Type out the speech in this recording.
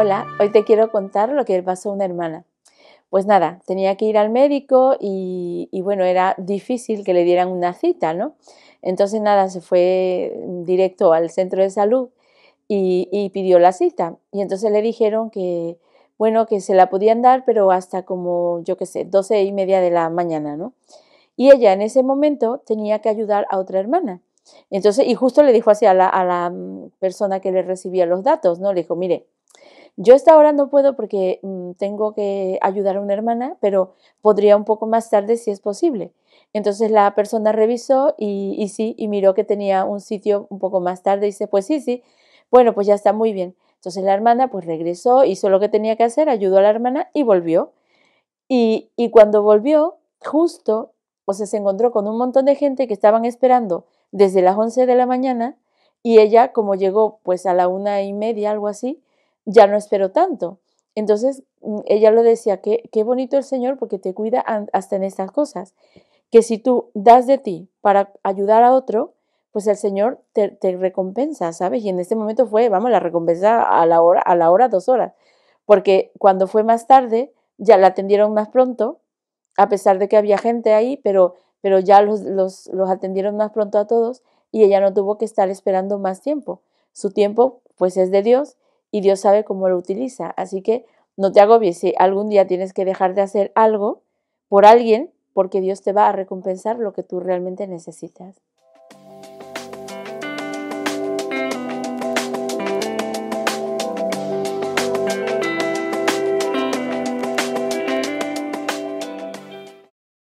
Hola, hoy te quiero contar lo que pasó a una hermana. Pues nada, tenía que ir al médico y, bueno, era difícil que le dieran una cita, ¿no? Entonces nada, se fue directo al centro de salud y, pidió la cita. Y entonces le dijeron que, bueno, que se la podían dar, pero hasta como, yo qué sé, doce y media de la mañana, ¿no? Y ella en ese momento tenía que ayudar a otra hermana. Entonces, y justo le dijo así a la mm, persona que le recibía los datos, ¿no? Le dijo, mire, yo hasta ahora no puedo porque mm, tengo que ayudar a una hermana, pero podría un poco más tarde si es posible. Entonces la persona revisó y, sí, y miró que tenía un sitio un poco más tarde y dice, pues sí, sí, bueno, pues ya está muy bien. Entonces la hermana pues regresó, hizo lo que tenía que hacer, ayudó a la hermana y volvió. Y, cuando volvió, justo, o se encontró con un montón de gente que estaban esperando desde las 11 de la mañana y ella, como llegó pues a la una y media, algo así, ya no espero tanto. Entonces mm, ella lo decía, qué bonito el Señor porque te cuida hasta en estas cosas, que si tú das de ti para ayudar a otro, pues el Señor te, recompensa, ¿sabes? Y en este momento fue, vamos, la recompensa a la hora, a la hora, dos horas, porque cuando fue más tarde, ya la atendieron más pronto, a pesar de que había gente ahí, pero, pero ya los, los atendieron más pronto a todos y ella no tuvo que estar esperando más tiempo. Su tiempo, pues, es de Dios y Dios sabe cómo lo utiliza. Así que no te agobies si algún día tienes que dejar de hacer algo por alguien, porque Dios te va a recompensar lo que tú realmente necesitas.